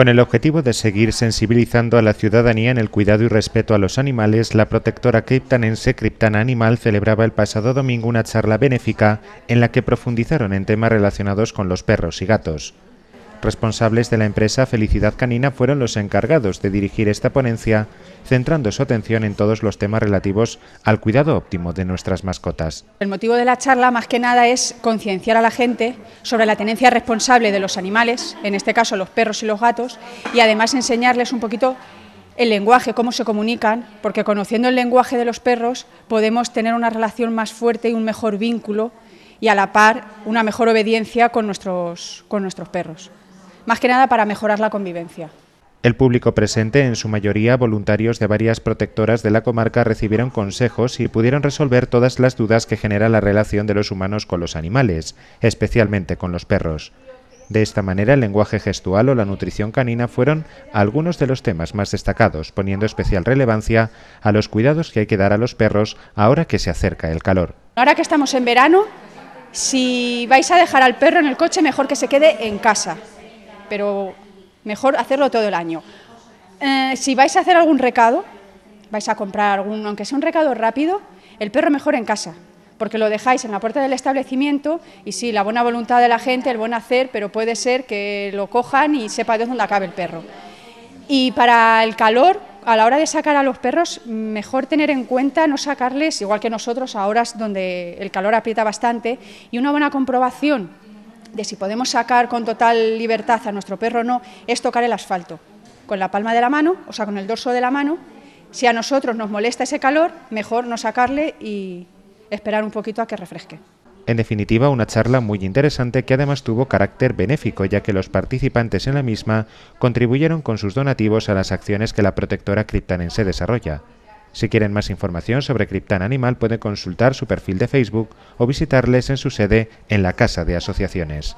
con el objetivo de seguir sensibilizando a la ciudadanía en el cuidado y respeto a los animales, la protectora criptanense Criptana Animal celebraba el pasado domingo una charla benéfica en la que profundizaron en temas relacionados con los perros y gatos. Responsables de la empresa Felicidad Canina fueron los encargados de dirigir esta ponencia, centrando su atención en todos los temas relativos al cuidado óptimo de nuestras mascotas. El motivo de la charla, más que nada, es concienciar a la gente sobre la tenencia responsable de los animales, en este caso los perros y los gatos, y además enseñarles un poquito el lenguaje, cómo se comunican, porque conociendo el lenguaje de los perros podemos tener una relación más fuerte y un mejor vínculo y a la par una mejor obediencia con nuestros, con nuestros perros más que nada para mejorar la convivencia. El público presente, en su mayoría voluntarios de varias protectoras de la comarca, recibieron consejos y pudieron resolver todas las dudas que genera la relación de los humanos con los animales, especialmente con los perros. De esta manera, el lenguaje gestual o la nutrición canina fueron algunos de los temas más destacados, poniendo especial relevancia a los cuidados que hay que dar a los perros ahora que se acerca el calor. Ahora que estamos en verano, si vais a dejar al perro en el coche, mejor que se quede en casa, pero mejor hacerlo todo el año. Eh, si vais a hacer algún recado, vais a comprar algún, aunque sea un recado rápido, el perro mejor en casa, porque lo dejáis en la puerta del establecimiento y sí, la buena voluntad de la gente, el buen hacer, pero puede ser que lo cojan y sepa de dónde acabe el perro. Y para el calor, a la hora de sacar a los perros, mejor tener en cuenta no sacarles, igual que nosotros, a horas donde el calor aprieta bastante, y una buena comprobación de si podemos sacar con total libertad a nuestro perro o no, es tocar el asfalto con la palma de la mano, o sea, con el dorso de la mano. Si a nosotros nos molesta ese calor, mejor no sacarle y esperar un poquito a que refresque. En definitiva, una charla muy interesante que además tuvo carácter benéfico, ya que los participantes en la misma contribuyeron con sus donativos a las acciones que la protectora criptanense desarrolla. Si quieren más información sobre Criptan Animal pueden consultar su perfil de Facebook o visitarles en su sede en la Casa de Asociaciones.